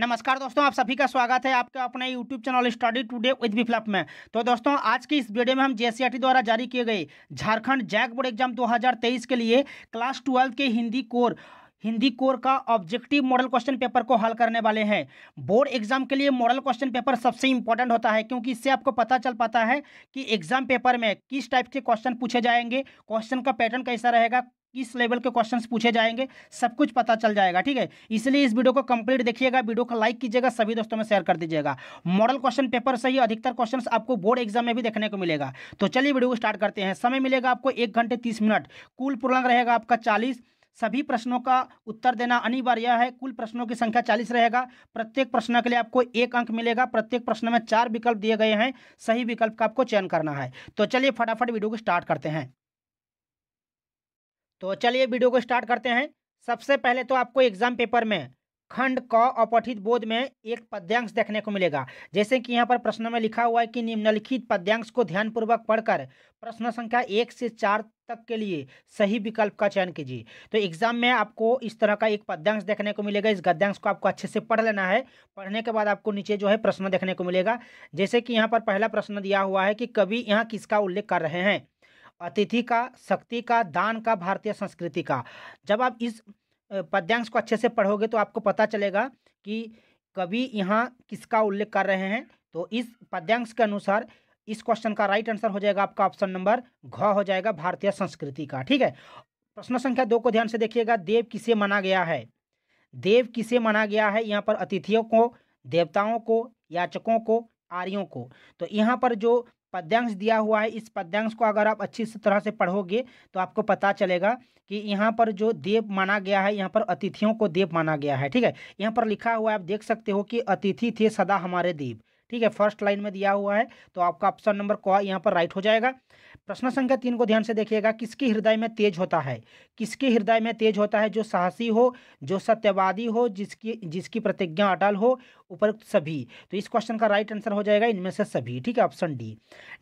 नमस्कार दोस्तों आप सभी का स्वागत है आपका अपने YouTube channel study today with Viplav में तो दोस्तों आज की इस वीडियो में हम जेसीआरटी द्वारा जारी किए गए झारखंड जैक बोर्ड एग्जाम 2023 के लिए क्लास ट्वेल्व के हिंदी कोर हिंदी कोर का ऑब्जेक्टिव मॉडल क्वेश्चन पेपर को हल करने वाले हैं बोर्ड एग्जाम के लिए मॉडल क्वेश्चन पेपर सबसे इंपॉर्टेंट होता है क्योंकि इससे आपको पता चल पाता है कि एग्जाम पेपर में किस टाइप के क्वेश्चन पूछे जाएंगे क्वेश्चन का पैटर्न कैसा रहेगा किस लेवल के क्वेश्चंस पूछे जाएंगे सब कुछ पता चल जाएगा ठीक है इसलिए इस वीडियो को कंप्लीट देखिएगा वीडियो को लाइक कीजिएगा सभी दोस्तों में शेयर कर दीजिएगा मॉडल क्वेश्चन पेपर से ही अधिकतर क्वेश्चंस आपको बोर्ड एग्जाम में भी देखने को मिलेगा तो चलिए वीडियो को स्टार्ट करते हैं समय मिलेगा आपको एक घंटे तीस मिनट कुल पूर्णांक रहेगा आपका चालीस सभी प्रश्नों का उत्तर देना अनिवार्य है कुल प्रश्नों की संख्या चालीस रहेगा प्रत्येक प्रश्न के लिए आपको एक अंक मिलेगा प्रत्येक प्रश्न में चार विकल्प दिए गए हैं सही विकल्प का आपको चयन करना है तो चलिए फटाफट वीडियो को स्टार्ट करते हैं तो चलिए वीडियो को स्टार्ट करते हैं सबसे पहले तो आपको एग्जाम पेपर में खंड क अपठित बोध में एक पद्यांश देखने को मिलेगा जैसे कि यहाँ पर प्रश्न में लिखा हुआ है कि निम्नलिखित पद्यांश को ध्यानपूर्वक पढ़कर प्रश्न संख्या एक से चार तक के लिए सही विकल्प का चयन कीजिए तो एग्जाम में आपको इस तरह का एक पद्यांश देखने को मिलेगा इस गद्यांश को आपको अच्छे से पढ़ लेना है पढ़ने के बाद आपको नीचे जो है प्रश्न देखने को मिलेगा जैसे कि यहाँ पर पहला प्रश्न दिया हुआ है कि कवि यहाँ किसका उल्लेख कर रहे हैं अतिथि का शक्ति का दान का भारतीय संस्कृति का जब आप इस पद्यांश को अच्छे से पढ़ोगे तो आपको पता चलेगा कि कवि यहाँ किसका उल्लेख कर रहे हैं तो इस पद्यांश के अनुसार इस क्वेश्चन का राइट आंसर हो जाएगा आपका ऑप्शन नंबर घ हो जाएगा भारतीय संस्कृति का ठीक है प्रश्न संख्या दो को ध्यान से देखिएगा देव किसे मना गया है देव किसे माना गया है यहाँ पर अतिथियों को देवताओं को याचकों को आर्यों को तो यहाँ पर जो पद्यांश दिया हुआ है इस पद्यांश को अगर आप अच्छी तरह से पढ़ोगे तो आपको पता चलेगा कि यहाँ पर जो देव माना गया है यहाँ पर अतिथियों को देव माना गया है ठीक है यहाँ पर लिखा हुआ है आप देख सकते हो कि अतिथि थे सदा हमारे देव ठीक है फर्स्ट लाइन में दिया हुआ है तो आपका ऑप्शन नंबर कौ यहाँ पर राइट हो जाएगा प्रश्न संख्या तीन को ध्यान से देखिएगा किसके हृदय में तेज होता है किसके हृदय में तेज होता है जो साहसी हो जो सत्यवादी हो जिसकी जिसकी प्रतिज्ञा अटल हो उपरोक्त सभी तो इस क्वेश्चन का राइट आंसर हो जाएगा इनमें से सभी ठीक है ऑप्शन डी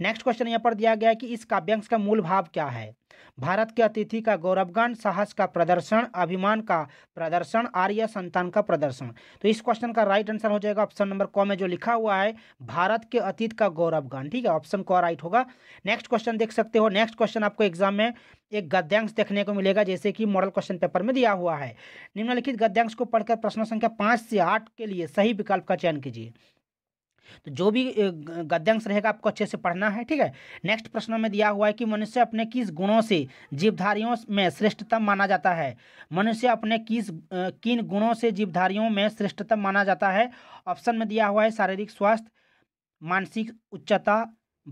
नेक्स्ट क्वेश्चन यहाँ पर दिया गया है कि इस काव्यांश का मूल भाव क्या है भारत के अतिथि का गौरवगान साहस का प्रदर्शन अभिमान का प्रदर्शन आर्य संतान का प्रदर्शन तो इस क्वेश्चन का राइट आंसर हो जाएगा ऑप्शन नंबर क में जो लिखा हुआ है भारत के अतीत का गौरवगान ठीक है ऑप्शन क राइट होगा नेक्स्ट क्वेश्चन देख सकते हो नेक्स्ट क्वेश्चन आपको एग्जाम में एक गद्यांश देखने को मिलेगा जैसे कि मॉडल क्वेश्चन पेपर में दिया हुआ है निम्नलिखित गद्यांश को पढ़कर प्रश्न संख्या पाँच से आठ के लिए सही विकल्प का चयन कीजिए तो जो भी गद्यांश रहेगा आपको अच्छे से पढ़ना है ठीक है नेक्स्ट प्रश्न में दिया हुआ है कि मनुष्य अपने किस गुणों से जीवधारियों में श्रेष्ठतम माना जाता है मनुष्य अपने किस किन गुणों से जीवधारियों में श्रेष्ठतम माना जाता है ऑप्शन में दिया हुआ है शारीरिक स्वास्थ्य मानसिक उच्चता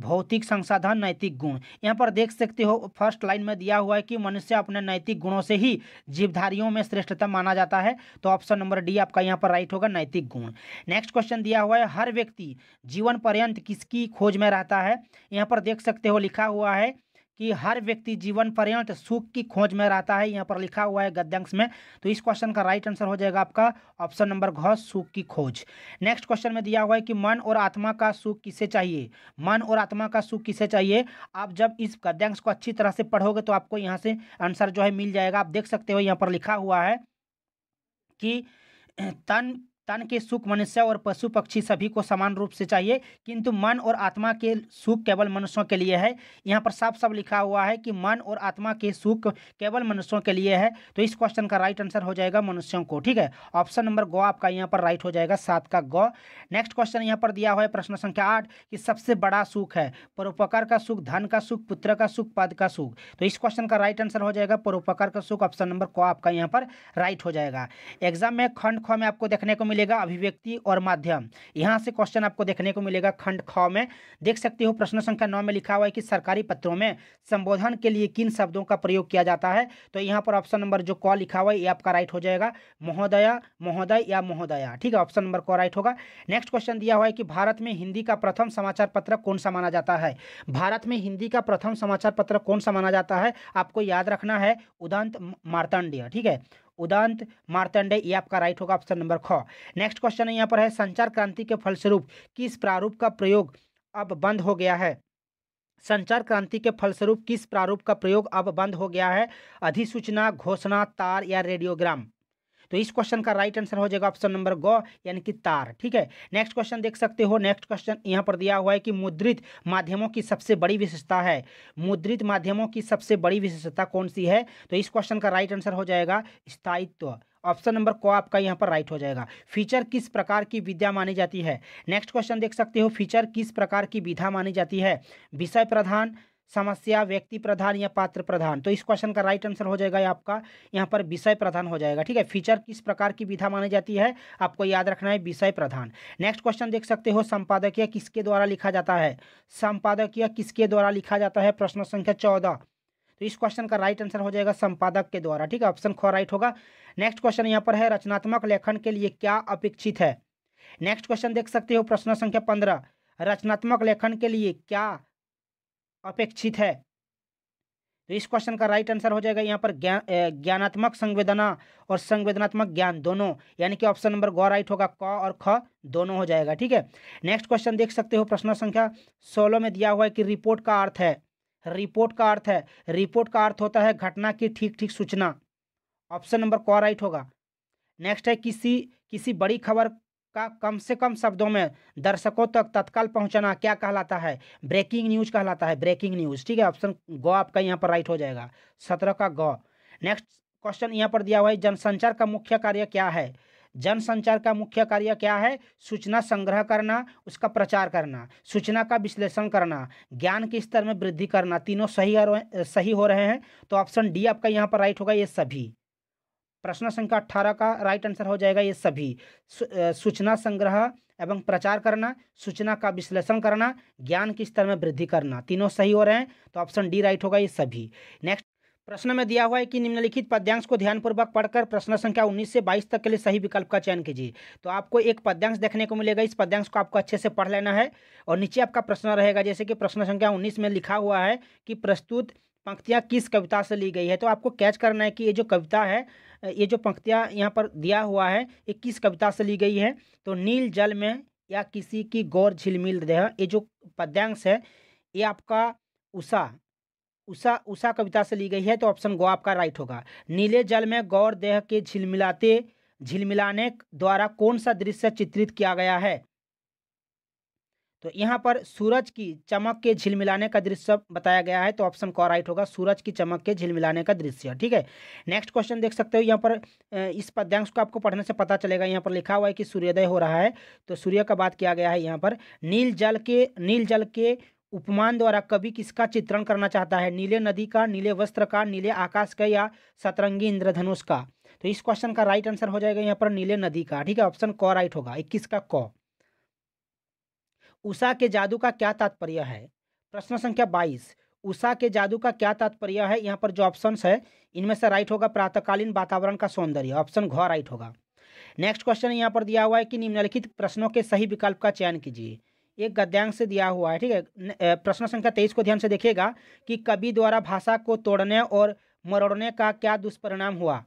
भौतिक संसाधन नैतिक गुण यहाँ पर देख सकते हो फर्स्ट लाइन में दिया हुआ है कि मनुष्य अपने नैतिक गुणों से ही जीवधारियों में श्रेष्ठता माना जाता है तो ऑप्शन नंबर डी आपका यहाँ पर राइट होगा नैतिक गुण नेक्स्ट क्वेश्चन दिया हुआ है हर व्यक्ति जीवन पर्यंत किसकी खोज में रहता है यहाँ पर देख सकते हो लिखा हुआ है कि हर व्यक्ति जीवन पर्यंत सुख की खोज में रहता है यहाँ पर लिखा हुआ है गद्यांश में तो इस क्वेश्चन का राइट आंसर हो जाएगा आपका ऑप्शन नंबर घ सुख की खोज नेक्स्ट क्वेश्चन में दिया हुआ है कि मन और आत्मा का सुख किसे चाहिए मन और आत्मा का सुख किसे चाहिए आप जब इस गद्यांश को अच्छी तरह से पढ़ोगे तो आपको यहाँ से आंसर जो है मिल जाएगा आप देख सकते हो यहाँ पर लिखा हुआ है कि तन तन के सुख मनुष्य और पशु पक्षी सभी को समान रूप से चाहिए किंतु मन और आत्मा के सुख केवल मनुष्यों के लिए है यहाँ पर साफ साफ लिखा हुआ है कि मन और आत्मा के सुख केवल मनुष्यों के लिए है तो इस क्वेश्चन का राइट आंसर हो जाएगा मनुष्यों को ठीक है ऑप्शन नंबर गौ आपका यहाँ पर राइट हो जाएगा सात का गौ नेक्स्ट क्वेश्चन यहाँ पर दिया हुआ है प्रश्न संख्या आठ कि सबसे बड़ा सुख है परोपकार का सुख धन का सुख पुत्र का सुख पद का सुख तो इस क्वेश्चन का राइट आंसर हो जाएगा परोपकार का सुख ऑप्शन नंबर को आपका यहाँ पर राइट हो जाएगा एग्जाम में खंड खो में आपको देखने को मिलेगा अभिव्यक्ति और माध्यम यहाँ से क्वेश्चन आपको देखने को मिलेगा खंड ख में देख सकते हो प्रश्न संख्या नौ में लिखा हुआ है कि सरकारी पत्रों में संबोधन के लिए किन शब्दों का प्रयोग किया जाता है तो यहाँ पर ऑप्शन नंबर जो क लिखा हुआ है ये आपका राइट हो जाएगा महोदया महोदय या महोदया ठीक है ऑप्शन नंबर क राइट होगा नेक्स्ट क्वेश्चन दिया हुआ है कि भारत में हिंदी का प्रथम समाचार पत्र कौन सा माना जाता है भारत में हिंदी का प्रथम समाचार पत्र कौन सा माना जाता है आपको याद रखना है उदंत मार्तंड ठीक है उदंत मार्तंडे ये आपका राइट होगा ऑप्शन नंबर ख नेक्स्ट क्वेश्चन यहाँ पर है संचार क्रांति के फलस्वरूप किस प्रारूप का प्रयोग अब बंद हो गया है संचार क्रांति के फलस्वरूप किस प्रारूप का प्रयोग अब बंद हो गया है अधिसूचना घोषणा तार या रेडियोग्राम तो इस क्वेश्चन का राइट आंसर हो जाएगा ऑप्शन नंबर ग यानी कि तार ठीक है नेक्स्ट क्वेश्चन देख सकते हो नेक्स्ट क्वेश्चन यहाँ पर दिया हुआ है कि मुद्रित माध्यमों की सबसे बड़ी विशेषता है मुद्रित माध्यमों की सबसे बड़ी विशेषता कौन सी है तो इस क्वेश्चन का राइट आंसर हो जाएगा स्थायित्व ऑप्शन नंबर को आपका यहाँ पर राइट हो जाएगा फीचर किस प्रकार की विद्या मानी जाती है नेक्स्ट क्वेश्चन देख सकते हो फीचर किस प्रकार की विधा मानी जाती है विषय प्रधान समस्या व्यक्ति प्रधान या पात्र प्रधान तो इस क्वेश्चन का राइट आंसर हो जाएगा आपका यहाँ पर विषय प्रधान हो जाएगा ठीक है फीचर किस प्रकार की विधा मानी जाती है आपको याद रखना है विषय प्रधान नेक्स्ट क्वेश्चन देख सकते हो संपादकीय किसके द्वारा लिखा जाता है संपादकीय किसके द्वारा लिखा जाता है प्रश्न संख्या चौदह तो इस क्वेश्चन का राइट आंसर हो जाएगा संपादक के द्वारा ठीक है ऑप्शन खो राइट होगा नेक्स्ट क्वेश्चन यहाँ पर है रचनात्मक लेखन के लिए क्या अपेक्षित है नेक्स्ट क्वेश्चन देख सकते हो प्रश्न संख्या पंद्रह रचनात्मक लेखन के लिए क्या अपेक्षित है तो इस क्वेश्चन का राइट आंसर हो जाएगा यहाँ पर ज्ञान ज्ञानात्मक संवेदना और संवेदनात्मक ज्ञान दोनों यानी कि ऑप्शन नंबर गौ राइट होगा क और ख दोनों हो जाएगा ठीक है नेक्स्ट क्वेश्चन देख सकते हो प्रश्न संख्या सोलह में दिया हुआ है कि रिपोर्ट का अर्थ है रिपोर्ट का अर्थ है रिपोर्ट का अर्थ होता है घटना की ठीक ठीक सूचना ऑप्शन नंबर क राइट होगा नेक्स्ट है किसी किसी बड़ी खबर का कम से कम शब्दों में दर्शकों तक तत्काल पहुंचाना क्या कहलाता है ब्रेकिंग न्यूज कहलाता है ब्रेकिंग न्यूज ठीक है ऑप्शन ग आपका यहाँ पर राइट हो जाएगा सत्रह का ग नेक्स्ट क्वेश्चन यहाँ पर दिया हुआ है जनसंचार का मुख्य कार्य क्या है जनसंचार का मुख्य कार्य क्या है सूचना संग्रह करना उसका प्रचार करना सूचना का विश्लेषण करना ज्ञान के स्तर में वृद्धि करना तीनों सही सही हो रहे हैं तो ऑप्शन डी आपका यहाँ पर राइट होगा ये सभी प्रश्न संख्या अट्ठारह का राइट आंसर हो जाएगा ये सभी सूचना संग्रह एवं प्रचार करना सूचना का विश्लेषण करना ज्ञान के स्तर में वृद्धि करना तीनों सही हो रहे हैं तो ऑप्शन डी राइट होगा ये सभी नेक्स्ट प्रश्न में दिया हुआ है कि निम्नलिखित पद्यांश को ध्यानपूर्वक पढ़कर प्रश्न संख्या 19 से 22 तक के लिए सही विकल्प का चयन कीजिए तो आपको एक पद्यांश देखने को मिलेगा इस पद्यांश को आपको अच्छे से पढ़ लेना है और नीचे आपका प्रश्न रहेगा जैसे कि प्रश्न संख्या 19 में लिखा हुआ है कि प्रस्तुत पंक्तियाँ किस कविता से ली गई है तो आपको कैच करना है कि ये जो कविता है ये जो पंक्तियाँ यहाँ पर दिया हुआ है ये किस कविता से ली गई है तो नील जल में या किसी की गौर झिलमिल देह हाँ, ये जो पद्यांश है ये आपका उषा उषा उषा कविता से ली गई है तो ऑप्शन गो आपका राइट होगा नीले जल में गौर देह के झिलमिलाते झिलमिलाने द्वारा कौन सा दृश्य चित्रित किया गया है तो यहाँ पर सूरज की चमक के झिलमिलाने का दृश्य बताया गया है तो ऑप्शन कॉ राइट होगा सूरज की चमक के झिलमिलाने का दृश्य ठीक है नेक्स्ट क्वेश्चन देख सकते हो यहाँ पर इस पद्यांश को आपको पढ़ने से पता चलेगा यहाँ पर लिखा हुआ है कि सूर्योदय हो रहा है तो सूर्य का बात किया गया है यहाँ पर नील जल के नील जल के उपमान द्वारा कवि किसका चित्रण करना चाहता है नीले नदी का नीले वस्त्र का नीले आकाश का या सतरंगी इंद्रधनुष का तो इस क्वेश्चन का राइट आंसर हो जाएगा यहाँ पर नीले नदी का ठीक है ऑप्शन कॉ राइट होगा इक्कीस का कॉ उषा के जादू का क्या तात्पर्य है प्रश्न संख्या बाईस उषा के जादू का क्या तात्पर्य है यहाँ पर जो ऑप्शन है इनमें से राइट होगा प्रातःकालीन वातावरण का सौंदर्य ऑप्शन घ राइट होगा नेक्स्ट क्वेश्चन यहाँ पर दिया हुआ है कि निम्नलिखित प्रश्नों के सही विकल्प का चयन कीजिए एक गद्यांश से दिया हुआ है ठीक है प्रश्न संख्या तेईस को ध्यान से देखिएगा कि कवि द्वारा भाषा को तोड़ने और मरोड़ने का क्या दुष्परिणाम हुआ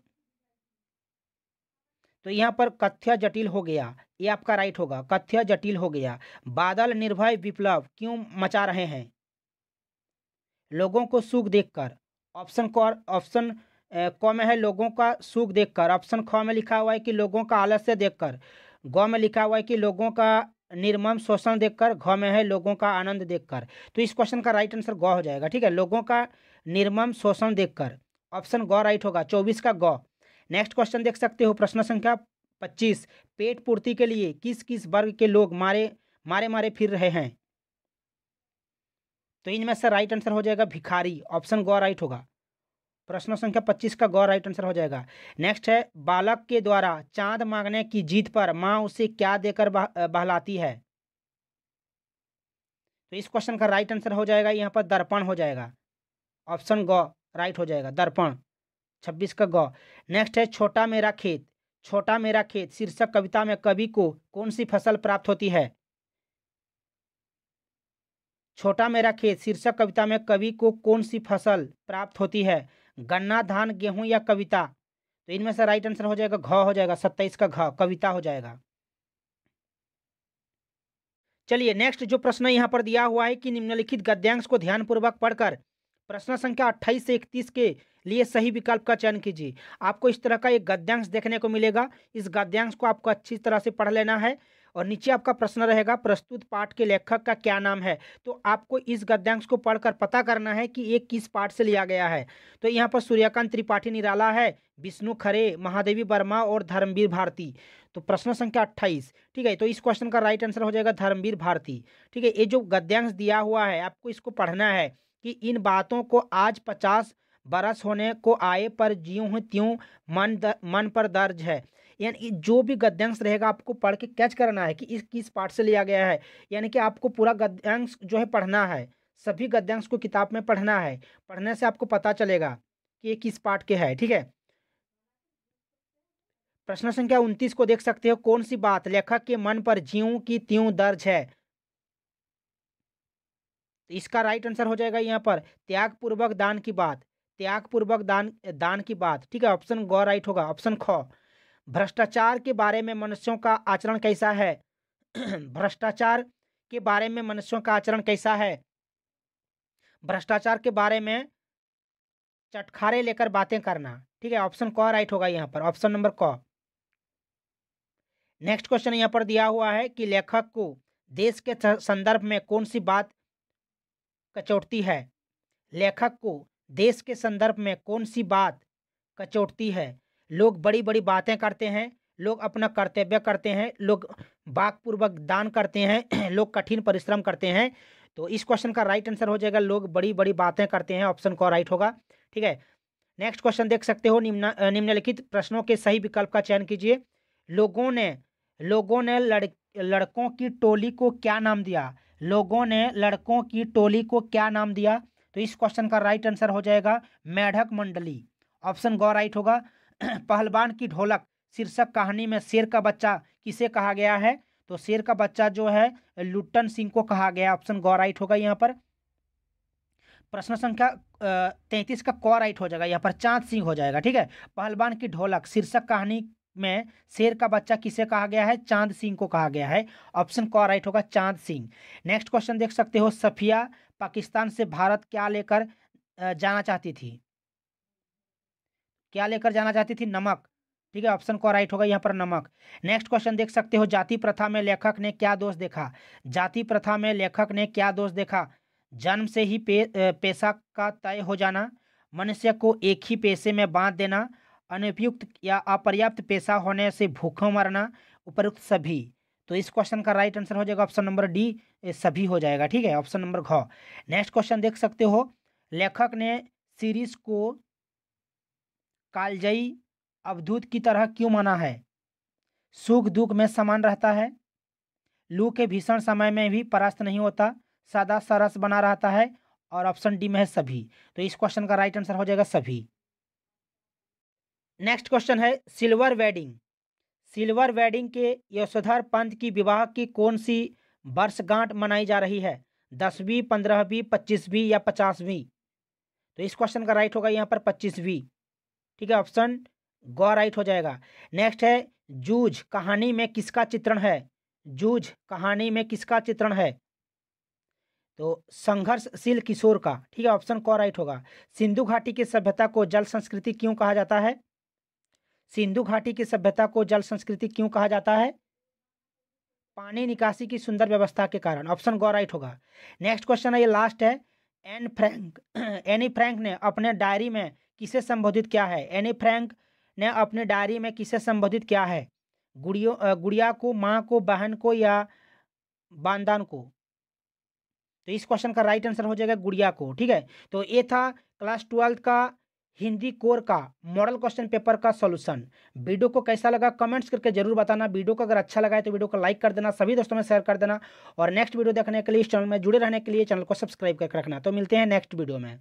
तो यहाँ पर कथ्य जटिल हो गया ये आपका राइट होगा कथ्य जटिल हो गया बादल निर्भय विप्लव क्यों मचा रहे हैं लोगों को सुख देखकर ऑप्शन क ऑप्शन क में है लोगों का सुख देखकर ऑप्शन ख में लिखा हुआ है कि लोगों का आलस्य देखकर ग में लिखा हुआ है कि लोगों का निर्मम शोषण देखकर घ में है लोगों का आनंद देखकर तो इस क्वेश्चन का राइट आंसर ग हो जाएगा ठीक है लोगों का निर्मम शोषण देखकर ऑप्शन ग राइट होगा चौबीस का ग नेक्स्ट क्वेश्चन देख सकते हो प्रश्न संख्या पच्चीस पेट पूर्ति के लिए किस किस वर्ग के लोग मारे मारे मारे फिर रहे हैं तो इनमें से राइट आंसर हो जाएगा भिखारी ऑप्शन गौ राइट होगा प्रश्न संख्या पच्चीस का गौ राइट आंसर हो जाएगा नेक्स्ट है बालक के द्वारा चांद मांगने की जीत पर माँ उसे क्या देकर बहलाती है तो इस क्वेश्चन का राइट आंसर हो जाएगा यहाँ पर दर्पण हो जाएगा ऑप्शन गौ राइट हो जाएगा दर्पण छब्बीस का ग नेक्स्ट है छोटा मेरा खेत छोटा मेरा खेत शीर्षक कविता में कवि को कौन सी फसल प्राप्त होती है छोटा मेरा खेत शीर्षक कविता में कवि को कौन सी फसल प्राप्त होती है गन्ना धान गेहूं या कविता तो इनमें से राइट आंसर हो जाएगा घ हो जाएगा सत्ताईस का घ कविता हो जाएगा चलिए नेक्स्ट जो प्रश्न यहाँ पर दिया हुआ है कि निम्नलिखित गद्यांश को ध्यानपूर्वक पढ़कर प्रश्न संख्या अट्ठाईस से इकतीस के लिए सही विकल्प का चयन कीजिए आपको इस तरह का एक गद्यांश देखने को मिलेगा इस गद्यांश को आपको अच्छी तरह से पढ़ लेना है और नीचे आपका प्रश्न रहेगा प्रस्तुत पाठ के लेखक का क्या नाम है तो आपको इस गद्यांश को पढ़कर पता करना है कि ये किस पाठ से लिया गया है तो यहाँ पर सूर्यकांत त्रिपाठी निराला है विष्णु खरे महादेवी वर्मा और धर्मवीर भारती तो प्रश्न संख्या अट्ठाईस ठीक है तो इस क्वेश्चन का राइट आंसर हो जाएगा धर्मवीर भारती ठीक है ये जो गद्यांश दिया हुआ है आपको इसको पढ़ना है कि इन बातों को आज पचास बरस होने को आए पर ज्यूं हैं त्यों मन दर, मन पर दर्ज है यानी जो भी गद्यांश रहेगा आपको पढ़ के कैच करना है कि इस किस पार्ट से लिया गया है यानी कि आपको पूरा गद्यांश जो है पढ़ना है सभी गद्यांश को किताब में पढ़ना है पढ़ने से आपको पता चलेगा कि ये किस पार्ट के है ठीक है प्रश्न संख्या उनतीस को देख सकते हो कौन सी बात लेखक के मन पर ज्यों की त्यों दर्ज है तो इसका राइट आंसर हो जाएगा यहाँ पर त्याग पूर्वक दान की बात त्यागपूर्वक दान दान की बात ठीक है ऑप्शन ग राइट होगा ऑप्शन ख भ्रष्टाचार के बारे में मनुष्यों का आचरण कैसा है भ्रष्टाचार के बारे में मनुष्यों का आचरण कैसा है भ्रष्टाचार के बारे में चटखारे लेकर बातें करना ठीक है ऑप्शन क राइट होगा यहाँ पर ऑप्शन नंबर क नेक्स्ट क्वेश्चन यहाँ पर दिया हुआ है कि लेखक को देश के संदर्भ में कौन सी बात कचौटती है लेखक को देश के संदर्भ में कौन सी बात कचोटती है लोग बड़ी बड़ी बातें करते हैं लोग अपना कर्तव्य करते हैं लोग बागपूर्वक दान करते हैं लोग कठिन परिश्रम करते हैं तो इस क्वेश्चन का राइट आंसर हो जाएगा लोग बड़ी बड़ी बातें करते हैं ऑप्शन को राइट होगा ठीक है नेक्स्ट क्वेश्चन देख सकते हो निम्न निम्नलिखित प्रश्नों के सही विकल्प का चयन कीजिए लोगों ने लोगों ने लड़ लड़कों की टोली को क्या नाम दिया लोगों ने लड़कों की टोली को क्या नाम दिया तो इस क्वेश्चन का राइट आंसर हो जाएगा मेढक मंडली ऑप्शन गौ राइट होगा पहलवान की ढोलक शीर्षक कहानी में शेर का बच्चा किसे कहा गया है तो शेर का बच्चा जो है लुट्टन सिंह को कहा गया ऑप्शन गौ राइट होगा यहाँ पर प्रश्न संख्या तैंतीस का कौ राइट हो जाएगा यहाँ पर चांद सिंह हो जाएगा ठीक है पहलवान की ढोलक शीर्षक कहानी में शेर का बच्चा किसे कहा गया है चांद सिंह को कहा गया है ऑप्शन कौ राइट होगा चांद सिंह नेक्स्ट क्वेश्चन देख सकते हो सफिया पाकिस्तान से भारत क्या लेकर जाना चाहती थी क्या लेकर जाना चाहती थी नमक ठीक है ऑप्शन कौ राइट होगा यहाँ पर नमक नेक्स्ट क्वेश्चन देख सकते हो जाति प्रथा में लेखक ने क्या दोष देखा जाति प्रथा में लेखक ने क्या दोष देखा जन्म से ही पे, पेशा का तय हो जाना मनुष्य को एक ही पेशे में बांध देना अनुपयुक्त या अपर्याप्त पेशा होने से भूखों मरना उपरुक्त सभी तो इस क्वेश्चन का राइट आंसर हो जाएगा ऑप्शन नंबर डी सभी हो जाएगा ठीक है ऑप्शन नंबर घ नेक्स्ट क्वेश्चन देख सकते हो लेखक ने सीरीज को कालजई अवधूत की तरह क्यों माना है सुख दुख में समान रहता है लू के भीषण समय में भी परास्त नहीं होता सादा सरस बना रहता है और ऑप्शन डी में है सभी तो इस क्वेश्चन का राइट आंसर हो जाएगा सभी नेक्स्ट क्वेश्चन है सिल्वर वेडिंग सिल्वर वेडिंग के यशोधर पंत की विवाह की कौन सी वर्षगांठ मनाई जा रही है दसवीं पंद्रहवीं पच्चीसवीं या पचासवीं तो इस क्वेश्चन का राइट होगा यहाँ पर पच्चीसवीं ठीक है ऑप्शन गौ राइट हो जाएगा नेक्स्ट है जूझ कहानी में किसका चित्रण है जूझ कहानी में किसका चित्रण है तो संघर्षशील किशोर का ठीक है ऑप्शन कौ राइट होगा सिंधु घाटी की सभ्यता को जल संस्कृति क्यों कहा जाता है सिंधु घाटी की सभ्यता को जल संस्कृति क्यों कहा जाता है पानी निकासी की सुंदर व्यवस्था के कारण ऑप्शन गो राइट होगा नेक्स्ट क्वेश्चन है ये लास्ट है एन फ्रैंक एनी फ्रैंक ने अपने डायरी में किसे संबोधित किया है एनी फ्रैंक ने अपने डायरी में किसे संबोधित किया है गुड़ियों गुड़िया को माँ को बहन को या बांदान को तो इस क्वेश्चन का राइट आंसर हो जाएगा गुड़िया को ठीक है तो ये था क्लास ट्वेल्थ का हिंदी कोर का मॉडल क्वेश्चन पेपर का सॉल्यूशन वीडियो को कैसा लगा कमेंट्स करके जरूर बताना वीडियो को अगर अच्छा लगा है तो वीडियो को लाइक कर देना सभी दोस्तों में शेयर कर देना और नेक्स्ट वीडियो देखने के लिए इस चैनल में जुड़े रहने के लिए चैनल को सब्सक्राइब करके रखना तो मिलते हैं नेक्स्ट वीडियो में